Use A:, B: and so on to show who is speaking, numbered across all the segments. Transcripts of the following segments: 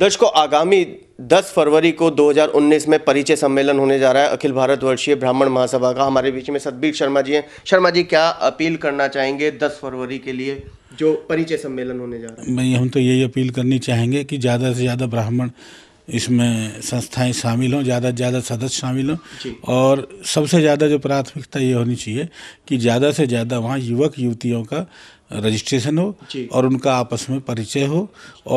A: दर्शकों आगामी 10 फरवरी को 2019 में परिचय सम्मेलन होने जा रहा है अखिल भारत वर्षीय ब्राह्मण महासभा का हमारे बीच में सतबीर शर्मा जी हैं शर्मा जी क्या अपील करना चाहेंगे 10 फरवरी के लिए जो परिचय सम्मेलन होने जा रहा
B: है भाई हम तो यही अपील करनी चाहेंगे कि ज़्यादा से ज़्यादा ब्राह्मण इसमें संस्थाएं शामिल हों ज़्यादा से ज़्यादा सदस्य शामिल हों और सबसे ज़्यादा जो प्राथमिकता ये होनी चाहिए कि ज़्यादा से ज़्यादा वहाँ युवक युवतियों का रजिस्ट्रेशन हो और उनका आपस में परिचय हो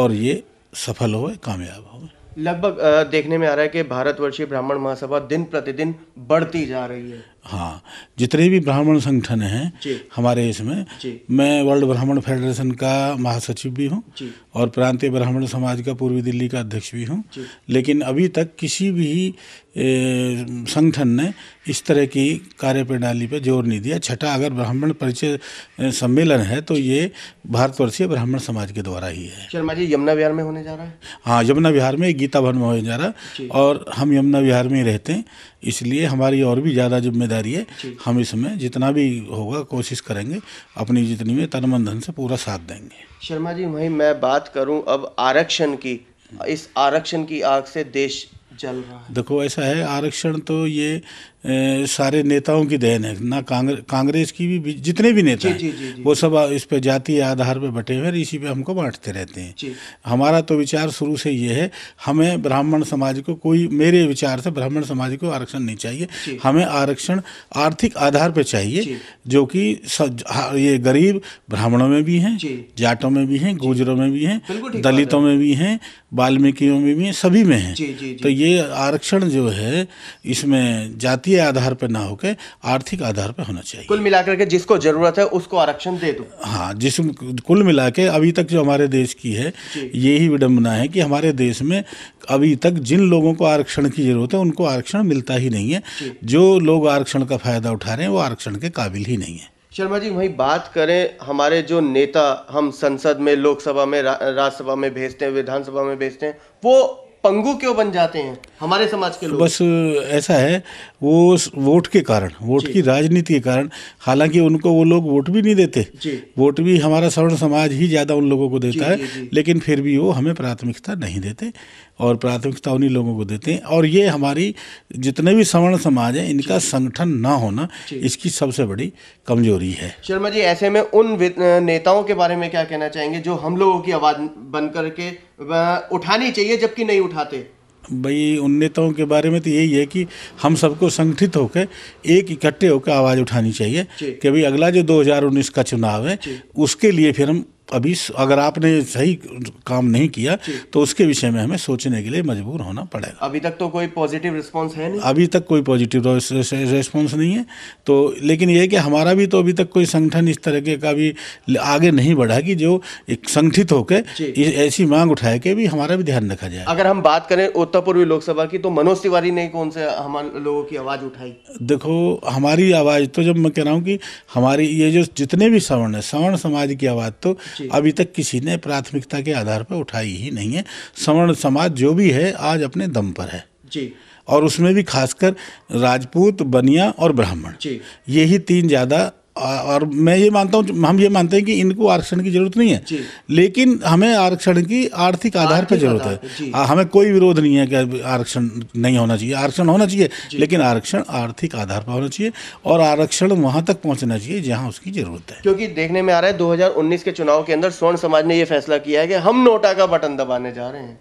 B: और ये सफल हो कामयाब हो
A: लगभग देखने में आ रहा है कि भारतवर्षीय ब्राह्मण महासभा दिन प्रतिदिन बढ़ती जा रही है
B: हाँ जितने भी ब्राह्मण संगठन हैं हमारे इसमें मैं वर्ल्ड ब्राह्मण फेडरेशन का महासचिव भी हूँ और प्रांतीय ब्राह्मण समाज का पूर्वी दिल्ली का अध्यक्ष भी हूँ लेकिन अभी तक किसी भी संगठन ने इस तरह की कार्य प्रणाली पर जोर नहीं दिया छठा अगर ब्राह्मण परिचय सम्मेलन है तो ये भारतवर्षीय ब्राह्मण समाज के द्वारा ही है
A: शर्मा जी यमुना विहार में होने जा रहा है
B: हाँ यमुना विहार में गीता भवन में होने जा रहा है और हम यमुना विहार में ही रहते हैं इसलिए हमारी और भी ज़्यादा जिम्मेदारी जिम्मेदारी है हम इसमें जितना भी होगा कोशिश करेंगे अपनी जितनी भी तन मन धन से पूरा साथ देंगे
A: शर्मा जी वही मैं बात करूं अब आरक्षण की इस आरक्षण की आग से देश जल रहा
B: है देखो ऐसा है आरक्षण तो ये सारे नेताओं की देन है ना कांग्रेस कांग्रेस की भी जितने भी नेता हैं वो सब इस पे जाति आधार पे बटे हुए हैं इसी पे हमको बांटते रहते हैं हमारा तो विचार शुरू से ये है हमें ब्राह्मण समाज को कोई मेरे विचार से ब्राह्मण समाज को आरक्षण नहीं चाहिए हमें आरक्षण आर्थिक आधार पर चाहिए जो कि ये गरीब ब्राह्मणों में भी हैं जाटों में भी हैं गुजरों में भी हैं दलितों में भी हैं वाल्मीकियों में भी हैं सभी में हैं तो ये आरक्षण जो है इसमें जाति जातीय आधार पर ना होकर आर्थिक आधार पर होना चाहिए
A: कुल मिलाकर के जिसको जरूरत है उसको आरक्षण दे दो
B: हाँ जिस कुल मिला के अभी तक जो हमारे देश की है यही विडम्बना है कि हमारे देश में अभी तक जिन लोगों को आरक्षण की जरूरत है उनको आरक्षण मिलता ही नहीं है जो लोग आरक्षण का फायदा उठा रहे हैं वो आरक्षण के काबिल ही नहीं है
A: शर्मा जी वही बात करें हमारे जो नेता हम संसद में लोकसभा में रा, राज्यसभा में भेजते हैं विधानसभा में भेजते हैं वो पंगु क्यों बन जाते हैं हमारे समाज के लोग बस ऐसा
B: है वो वोट के कारण वोट की राजनीति के कारण हालांकि उनको वो लोग वोट भी नहीं देते वोट भी हमारा सवर्ण समाज ही ज़्यादा उन लोगों को देता जी, है जी, जी। लेकिन फिर भी वो हमें प्राथमिकता नहीं देते और प्राथमिकता उन्हीं लोगों को देते हैं और ये हमारी जितने भी सवर्ण समाज हैं इनका संगठन ना होना इसकी सबसे बड़ी कमजोरी है
A: शर्मा जी ऐसे में उन नेताओं के बारे में क्या कहना चाहेंगे जो हम लोगों की आवाज़ बन करके उठानी चाहिए जबकि नहीं उठाते
B: भाई उन नेताओं के बारे में तो यही है कि हम सबको संगठित होकर एक इकट्ठे होकर आवाज़ उठानी चाहिए कि भाई अगला जो 2019 का चुनाव है उसके लिए फिर हम अभी अगर आपने सही काम नहीं किया तो उसके विषय में हमें सोचने के लिए मजबूर होना पड़ेगा
A: अभी तक तो कोई पॉजिटिव रिस्पांस है नहीं
B: अभी तक कोई पॉजिटिव रिस्पांस नहीं है तो लेकिन यह कि हमारा भी तो अभी तक कोई संगठन इस तरह के का भी आगे नहीं बढ़ा कि जो एक संगठित होकर ऐसी मांग उठाए के भी हमारा भी ध्यान रखा जाए
A: अगर हम बात करें उत्तर पूर्वी लोकसभा की तो मनोज तिवारी ने कौन से हमारे लोगों की आवाज़ उठाई
B: देखो हमारी आवाज़ तो जब मैं कह रहा हूँ कि हमारी ये जो जितने भी सवर्ण है सवर्ण समाज की आवाज़ तो अभी तक किसी ने प्राथमिकता के आधार पर उठाई ही नहीं है सवर्ण समाज जो भी है आज अपने दम पर है जी और उसमें भी खासकर राजपूत बनिया और ब्राह्मण यही तीन ज़्यादा और मैं ये मानता हूँ हम ये मानते हैं कि इनको आरक्षण की जरूरत नहीं है लेकिन हमें आरक्षण की आर्थिक आधार पर जरूरत है हमें कोई विरोध नहीं है कि आरक्षण नहीं होना चाहिए आरक्षण होना चाहिए लेकिन आरक्षण आर्थिक आधार पर होना चाहिए और आरक्षण वहाँ तक पहुँचना चाहिए जहाँ उसकी जरूरत है
A: क्योंकि देखने में आ रहा है दो के चुनाव के अंदर स्वर्ण समाज ने यह फैसला किया है कि हम नोटा का बटन दबाने जा रहे हैं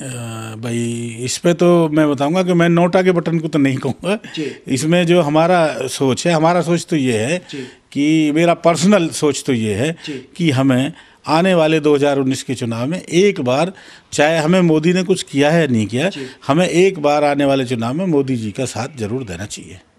B: भाई इस पे तो मैं बताऊंगा कि मैं नोटा के बटन को तो नहीं कहूँगा इसमें जो हमारा सोच है हमारा सोच तो ये है कि मेरा पर्सनल सोच तो ये है कि हमें आने वाले 2019 के चुनाव में एक बार चाहे हमें मोदी ने कुछ किया है नहीं किया हमें एक बार आने वाले चुनाव में मोदी जी का साथ जरूर देना चाहिए